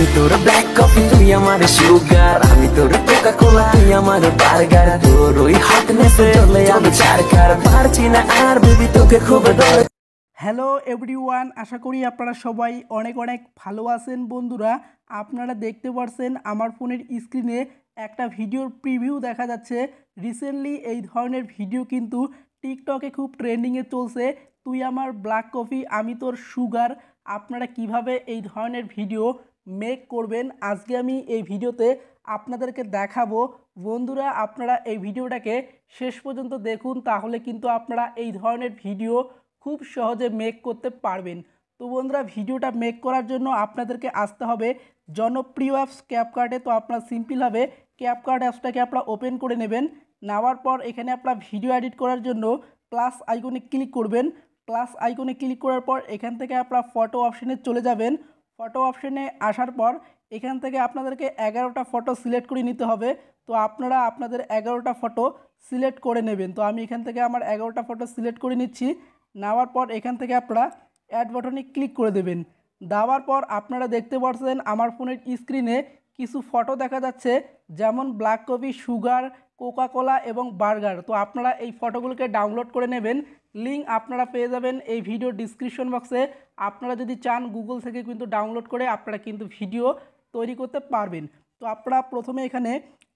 আমি তোর black coffee তুই আমার সুগার আমি তোর কোকা কোলা তুই আমার বার্গার তোর ওই হাত মেসে চলে আমি চারকার পারছি না আর বেবি তোকে খুব দরকার হ্যালো এভরিওয়ান আশা করি আপনারা সবাই অনেক অনেক ভালো আছেন বন্ধুরা আপনারা দেখতে পারছেন আমার ফোনের স্ক্রিনে একটা ভিডিওর প্রিভিউ দেখা যাচ্ছে রিসেন্টলি এই ধরনের ভিডিও কিন্তু টিকটকে খুব ট্রেন্ডিংয়ে চলছে তুই আমার ব্ল্যাক কফি আমি তোর সুগার আপনারা কিভাবে এই ধরনের ভিডিও মেক করবেন আজকে আমি এই ভিডিওতে আপনাদেরকে দেখাবো বন্ধুরা আপনারা এই ভিডিওটাকে শেষ পর্যন্ত দেখুন তাহলে কিন্তু আপনারা এই ধরনের ভিডিও খুব সহজে মেক করতে পারবেন তো বন্ধুরা ভিডিওটা মেক করার জন্য আপনাদেরকে আসতে হবে জনপ্রিয় অ্যাপস ক্যাপকার্টে তো আপনার সিম্পলভাবে ক্যাপকার্ট অ্যাপসটাকে আপনারা ওপেন করে নেবেন নেওয়ার পর এখানে আপনারা ভিডিও এডিট করার জন্য প্লাস আইকনে ক্লিক করবেন প্লাস আইকনে ক্লিক করার পর এখান থেকে আপনারা ফটো অপশানে চলে যাবেন ফটো অপশানে আসার পর এখান থেকে আপনাদেরকে এগারোটা ফটো সিলেক্ট করে নিতে হবে তো আপনারা আপনাদের এগারোটা ফটো সিলেক্ট করে নেবেন তো আমি এখান থেকে আমার এগারোটা ফটো সিলেক্ট করে নিচ্ছি নেওয়ার পর এখান থেকে আপনারা অ্যাড বটনে ক্লিক করে দেবেন দেওয়ার পর আপনারা দেখতে পাচ্ছেন আমার ফোনের স্ক্রিনে কিছু ফটো দেখা যাচ্ছে যেমন black coffee sugar Coca Cola এবং বার্গার তো আপনারা এই ফটোগুলোকে ডাউনলোড করে নেবেন লিঙ্ক আপনারা পেয়ে যাবেন এই ভিডিও ডিসক্রিপশন বক্সে আপনারা যদি চান গুগল থেকে কিন্তু ডাউনলোড করে আপনারা কিন্তু ভিডিও তৈরি করতে পারবেন তো আপনারা প্রথমে এখানে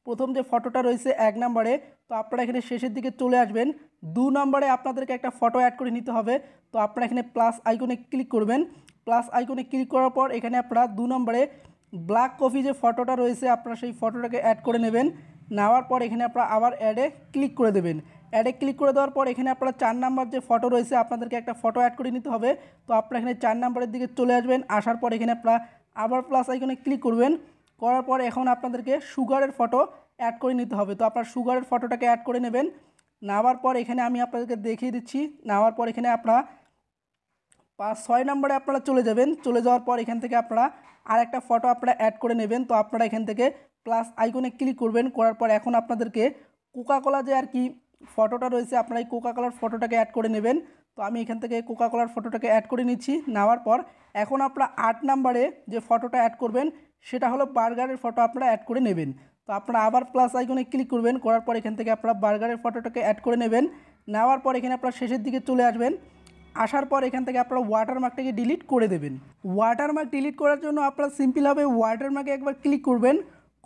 প্রথম যে ফটোটা রয়েছে এক নম্বরে তো আপনারা এখানে শেষের দিকে চলে আসবেন দু নম্বরে আপনাদেরকে একটা ফটো অ্যাড করে নিতে হবে তো আপনারা এখানে প্লাস আইকনে ক্লিক করবেন প্লাস আইকনে ক্লিক করার পর এখানে আপনারা দু নম্বরে ব্ল্যাক কফি যে ফটোটা রয়েছে আপনারা সেই ফটোটাকে অ্যাড করে নেবেন নেওয়ার পর এখানে আপনারা আবার অ্যাডে ক্লিক করে দেবেন অ্যাডে ক্লিক করে দেওয়ার পর এখানে আপনারা চার নাম্বার যে ফটো রয়েছে আপনাদেরকে একটা ফটো অ্যাড করে নিতে হবে তো আপনারা এখানে চার নাম্বারের দিকে চলে আসবেন আসার পর এখানে আপনারা আবার প্লাস আইকনে ক্লিক করবেন করার পর এখন আপনাদেরকে সুগারের ফটো অ্যাড করে নিতে হবে তো আপনার সুগারের ফটোটাকে অ্যাড করে নেবেন নেওয়ার পর এখানে আমি আপনাদেরকে দেখিয়ে দিচ্ছি নেওয়ার পর এখানে আপনারা পাঁচ ছয় নম্বরে আপনারা চলে যাবেন চলে যাওয়ার পর এখান থেকে আপনারা আর একটা ফটো আপনারা অ্যাড করে নেবেন তো আপনারা এখান থেকে প্লাস আইকনে ক্লিক করবেন করার পর এখন আপনাদেরকে কোকাকোলা যে আর কি ফটোটা রয়েছে আপনারা এই কোকাকোলার ফটোটাকে অ্যাড করে নেবেন তো আমি এখান থেকে কোকাকোলার ফটোটাকে অ্যাড করে নিচ্ছি নেওয়ার পর এখন আপনারা আট নাম্বারে যে ফটোটা অ্যাড করবেন সেটা হলো বার্গারের ফটো আপনারা অ্যাড করে নেবেন তো আপনারা আবার প্লাস আইকনে ক্লিক করবেন করার পর এখান থেকে আপনারা বার্গারের ফটোটাকে অ্যাড করে নেবেন নেওয়ার পর এখানে আপনারা শেষের দিকে চলে আসবেন আসার পর এখান থেকে আপনারা ওয়াটারমার্কটাকে ডিলিট করে দেবেন ওয়াটারমার্ক ডিলিট করার জন্য আপনারা সিম্পলভাবে ওয়াটারমার্কে একবার ক্লিক করবেন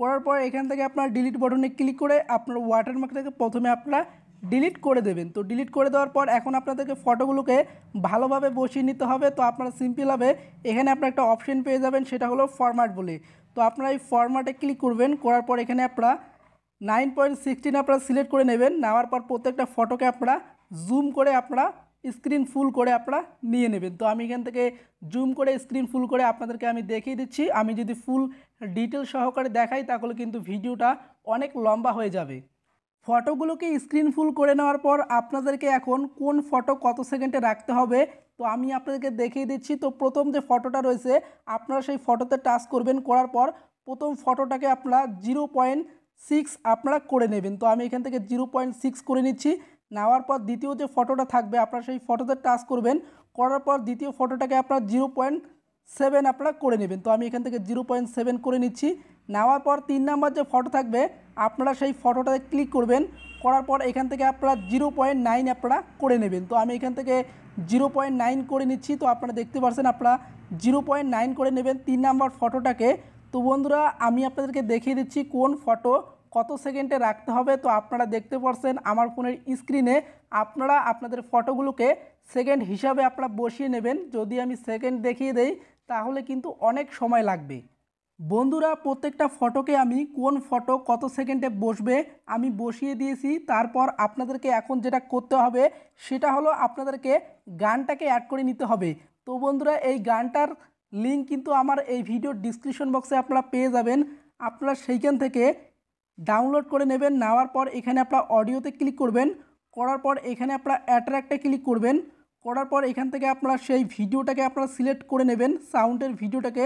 করার পর এখান থেকে আপনার ডিলিট বটনে ক্লিক করে আপনার ওয়াটারমার্কটাকে প্রথমে আপনারা ডিলিট করে দেবেন তো ডিলিট করে দেওয়ার পর এখন আপনাদেরকে ফটোগুলোকে ভালোভাবে বসিয়ে নিতে হবে তো আপনারা সিম্পলভাবে এখানে আপনার একটা অপশন পেয়ে যাবেন সেটা হলো ফরম্যাট বলে তো আপনারা এই ফরম্যাটে ক্লিক করবেন করার পর এখানে আপনারা নাইন পয়েন্ট সিক্সটিন আপনারা সিলেক্ট করে নেবেন নেওয়ার পর প্রত্যেকটা ফটোকে আপনারা জুম করে আপনারা স্ক্রিন ফুল করে আপনারা নিয়ে নেবেন তো আমি এখান থেকে জুম করে স্ক্রিন ফুল করে আপনাদেরকে আমি দেখিয়ে দিচ্ছি আমি যদি ফুল ডিটেল সহকারে দেখাই তাহলে কিন্তু ভিডিওটা অনেক লম্বা হয়ে যাবে ফটোগুলোকে স্ক্রিন ফুল করে নেওয়ার পর আপনাদেরকে এখন কোন ফটো কত সেকেন্ডে রাখতে হবে তো আমি আপনাদেরকে দেখিয়ে দিচ্ছি তো প্রথম যে ফটোটা রয়েছে আপনারা সেই ফটোতে টাচ করবেন করার পর প্রথম ফটোটাকে আপনারা জিরো পয়েন্ট সিক্স আপনারা করে নেবেন তো আমি এখান থেকে জিরো পয়েন্ট সিক্স করে নিচ্ছি নেওয়ার পর দ্বিতীয় যে ফটোটা থাকবে আপনারা সেই ফটোতে টাচ করবেন করার পর দ্বিতীয় ফটোটাকে আপনার জিরো পয়েন্ট সেভেন আপনারা করে নেবেন তো আমি এখান থেকে জিরো পয়েন্ট সেভেন করে নিচ্ছি নেওয়ার পর তিন নাম্বার যে ফটো থাকবে আপনারা সেই ফটোটাতে ক্লিক করবেন করার পর এখান থেকে আপনারা জিরো পয়েন্ট নাইন আপনারা করে নেবেন তো আমি এখান থেকে জিরো পয়েন্ট নাইন করে নিচ্ছি তো আপনারা দেখতে পাচ্ছেন আপনারা জিরো পয়েন্ট নাইন করে নেবেন তিন নাম্বার ফটোটাকে তো বন্ধুরা আমি আপনাদেরকে দেখিয়ে দিচ্ছি কোন ফটো কত সেকেন্ডে রাখতে হবে তো আপনারা দেখতে পারছেন আমার ফোনের স্ক্রিনে আপনারা আপনাদের ফটোগুলোকে সেকেন্ড হিসাবে আপনারা বসিয়ে নেবেন যদি আমি সেকেন্ড দেখিয়ে দেই তাহলে কিন্তু অনেক সময় লাগবে বন্ধুরা প্রত্যেকটা ফটোকে আমি কোন ফটো কত সেকেন্ডে বসবে আমি বসিয়ে দিয়েছি তারপর আপনাদেরকে এখন যেটা করতে হবে সেটা হলো আপনাদেরকে গানটাকে অ্যাড করে নিতে হবে তো বন্ধুরা এই গানটার লিঙ্ক কিন্তু আমার এই ভিডিও ডিসক্রিপশন বক্সে আপনারা পেয়ে যাবেন আপনারা সেইখান থেকে ডাউনলোড করে নেবেন নেওয়ার পর এখানে আপনারা অডিওতে ক্লিক করবেন করার পর এখানে আপনারা অ্যাট্রাক্টে ক্লিক করবেন করার পর এখান থেকে আপনারা সেই ভিডিওটাকে আপনারা সিলেক্ট করে নেবেন সাউন্ডের ভিডিওটাকে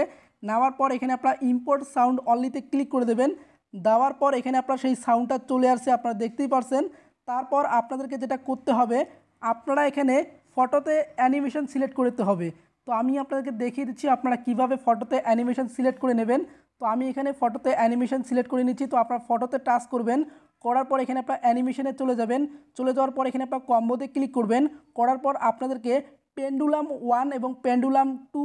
নেওয়ার পর এখানে আপনারা ইম্পোর্ট সাউন্ড অনলিতে ক্লিক করে দেবেন দেওয়ার পর এখানে আপনার সেই সাউন্ডটা চলে আসছে আপনারা দেখতেই পারছেন তারপর আপনাদেরকে যেটা করতে হবে আপনারা এখানে ফটোতে অ্যানিমেশন সিলেক্ট করতে হবে তো আমি আপনাদেরকে দেখিয়ে দিচ্ছি আপনারা কিভাবে ফটোতে অ্যানিমেশন সিলেক্ট করে নেবেন তো আমি এখানে ফটোতে অ্যানিমেশন সিলেক্ট করে নিচ্ছি তো আপনার ফটোতে টাচ করবেন করার পর এখানে আপনার অ্যানিমেশনে চলে যাবেন চলে যাওয়ার পর এখানে আপনার কম্বোতে ক্লিক করবেন করার পর আপনাদেরকে পেন্ডুলাম ওয়ান এবং পেন্ডুলাম টু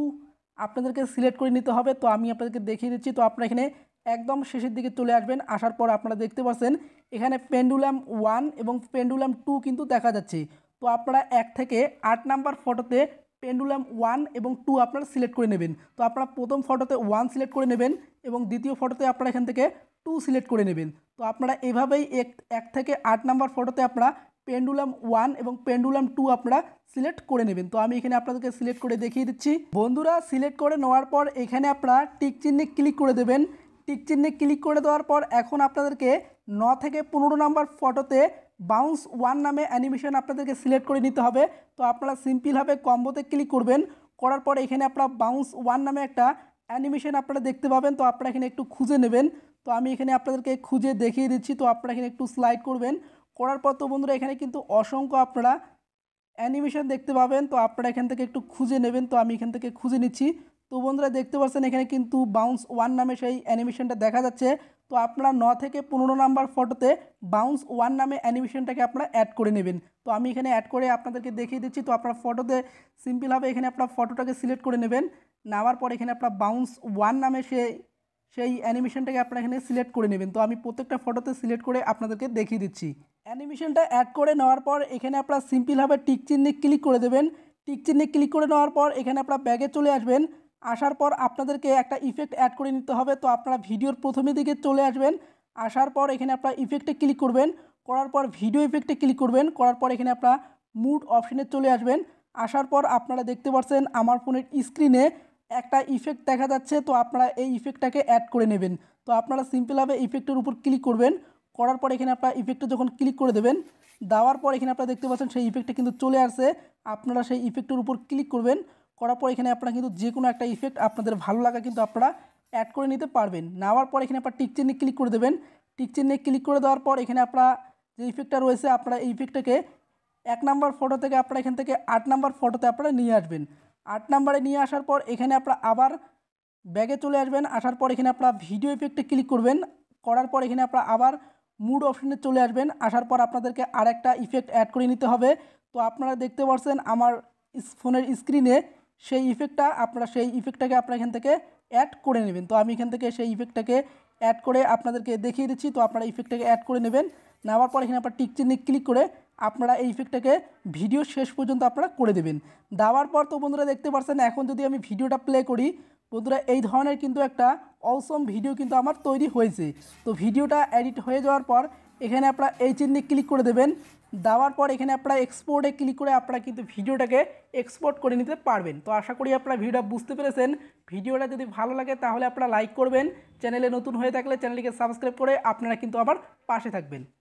আপনাদেরকে সিলেক্ট করে নিতে হবে তো আমি আপনাদেরকে দেখিয়ে দিচ্ছি তো আপনারা এখানে একদম শেষের দিকে চলে আসবেন আসার পর আপনারা দেখতে পাচ্ছেন এখানে পেন্ডুলাম ওয়ান এবং পেন্ডুলাম টু কিন্তু দেখা যাচ্ছে তো আপনারা এক থেকে আট নাম্বার ফটোতে পেন্ডুলাম ওয়ান এবং টু আপনারা সিলেক্ট করে নেবেন তো আপনারা প্রথম ফটোতে ওয়ান সিলেক্ট করে নেবেন এবং দ্বিতীয় ফটোতে আপনারা এখান থেকে টু সিলেক্ট করে নেবেন তো আপনারা এভাবেই এক এক থেকে আট নাম্বার ফটোতে আপনারা পেন্ডুলাম ওয়ান এবং পেন্ডুলাম টু আপনারা সিলেক্ট করে নেবেন তো আমি এখানে আপনাদেরকে সিলেক্ট করে দেখিয়ে দিচ্ছি বন্ধুরা সিলেক্ট করে নেওয়ার পর এখানে আপনারা টিক চিহ্নে ক্লিক করে দেবেন টিক চিহ্নে ক্লিক করে দেওয়ার পর এখন আপনাদেরকে ন থেকে পনেরো নাম্বার ফটোতে বাউন্স ওয়ান নামে অ্যানিমেশন আপনাদেরকে সিলেক্ট করে নিতে হবে তো আপনারা সিম্পলভাবে কম্বোতে ক্লিক করবেন করার পরে এখানে আপনারা বাউন্স ওয়ান নামে একটা অ্যানিমেশন আপনারা দেখতে পাবেন তো আপনারা এখানে একটু খুঁজে নেবেন তো আমি এখানে আপনাদেরকে খুঁজে দেখিয়ে দিচ্ছি তো আপনারা এখানে একটু স্লাইড করবেন করার পর তো বন্ধুরা এখানে কিন্তু অসংখ্য আপনারা অ্যানিমেশন দেখতে পাবেন তো আপনারা এখান থেকে একটু খুঁজে নেবেন তো আমি এখান থেকে খুঁজে নিচ্ছি তো বন্ধুরা দেখতে পাচ্ছেন এখানে কিন্তু বাউন্স ওয়ান নামে সেই অ্যানিমেশনটা দেখা যাচ্ছে তো আপনার ন থেকে পনেরো নাম্বার ফটোতে বাউন্স ওয়ান নামে অ্যানিমেশনটাকে আপনারা অ্যাড করে নেবেন তো আমি এখানে অ্যাড করে আপনাদেরকে দেখিয়ে দিচ্ছি তো আপনার ফটোতে সিম্পলভাবে এখানে আপনার ফটোটাকে সিলেক্ট করে নেবেন নেওয়ার পর এখানে আপনার বাউন্স ওয়ান নামে সে সেই অ্যানিমেশনটাকে আপনারা এখানে সিলেক্ট করে নেবেন তো আমি প্রত্যেকটা ফটোতে সিলেক্ট করে আপনাদেরকে দেখিয়ে দিচ্ছি অ্যানিমেশনটা অ্যাড করে নেওয়ার পর এখানে আপনারা সিম্পলভাবে টিক চিহ্নে ক্লিক করে দেবেন টিক চিহ্নে ক্লিক করে নেওয়ার পর এখানে আপনার ব্যাগে চলে আসবেন আসার পর আপনাদেরকে একটা ইফেক্ট অ্যাড করে নিতে হবে তো আপনারা ভিডিওর প্রথমে দিকে চলে আসবেন আসার পর এখানে আপনারা ইফেক্টে ক্লিক করবেন করার পর ভিডিও ইফেক্টে ক্লিক করবেন করার পর এখানে আপনারা মুড অপশানে চলে আসবেন আসার পর আপনারা দেখতে পাচ্ছেন আমার ফোনের স্ক্রিনে একটা ইফেক্ট দেখা যাচ্ছে তো আপনারা এই ইফেক্টটাকে অ্যাড করে নেবেন তো আপনারা সিম্পলভাবে ইফেক্টের উপর ক্লিক করবেন করার পর এখানে আপনারা ইফেক্টে যখন ক্লিক করে দেবেন দেওয়ার পর এখানে আপনারা দেখতে পাচ্ছেন সেই ইফেক্টটা কিন্তু চলে আসছে আপনারা সেই ইফেক্টের উপর ক্লিক করবেন করার পর এখানে আপনারা কিন্তু যে কোনো একটা ইফেক্ট আপনাদের ভালো লাগা কিন্তু আপনারা অ্যাড করে নিতে পারবেন নেওয়ার পর এখানে আপনার টিক নিয়ে ক্লিক করে দেবেন টিক নিয়ে ক্লিক করে দেওয়ার পর এখানে আপনারা যে ইফেক্টটা রয়েছে আপনারা এই ইফেক্টটাকে এক নাম্বার ফটো থেকে আপনারা এখান থেকে আট নাম্বার ফটোতে আপনারা নিয়ে আসবেন আট নাম্বারে নিয়ে আসার পর এখানে আপনারা আবার ব্যাগে চলে আসবেন আসার পর এখানে আপনারা ভিডিও ইফেক্টে ক্লিক করবেন করার পর এখানে আপনারা আবার মুড অপশানে চলে আসবেন আসার পর আপনাদেরকে আর একটা ইফেক্ট অ্যাড করে নিতে হবে তো আপনারা দেখতে পাচ্ছেন আমার ফোনের স্ক্রিনে সেই ইফেক্টটা আপনারা সেই ইফেক্টটাকে আপনারা এখান থেকে অ্যাড করে নেবেন তো আমি এখান থেকে সেই ইফেক্টটাকে অ্যাড করে আপনাদেরকে দেখিয়ে দিচ্ছি তো আপনারা ইফেক্টটাকে অ্যাড করে নেবেন নেওয়ার পর এখানে আপনার টিক ক্লিক করে আপনারা এই ইফেক্টটাকে ভিডিও শেষ পর্যন্ত আপনারা করে দেবেন দেওয়ার পর তো বন্ধুরা দেখতে পাচ্ছেন এখন যদি আমি ভিডিওটা প্লে করি বন্ধুরা এই ধরনের কিন্তু একটা অলসম ভিডিও কিন্তু আমার তৈরি হয়েছে তো ভিডিওটা এডিট হয়ে যাওয়ার পর এখানে আপনারা এই চিহ্নে ক্লিক করে দেবেন দেওয়ার পর এখানে আপনারা এক্সপোর্টে ক্লিক করে আপনারা কিন্তু ভিডিওটাকে এক্সপোর্ট করে নিতে পারবেন তো আশা করি আপনারা ভিডিওটা বুঝতে পেরেছেন ভিডিওটা যদি ভালো লাগে তাহলে আপনারা লাইক করবেন চ্যানেলে নতুন হয়ে থাকলে চ্যানেলটিকে সাবস্ক্রাইব করে আপনারা কিন্তু আবার পাশে থাকবেন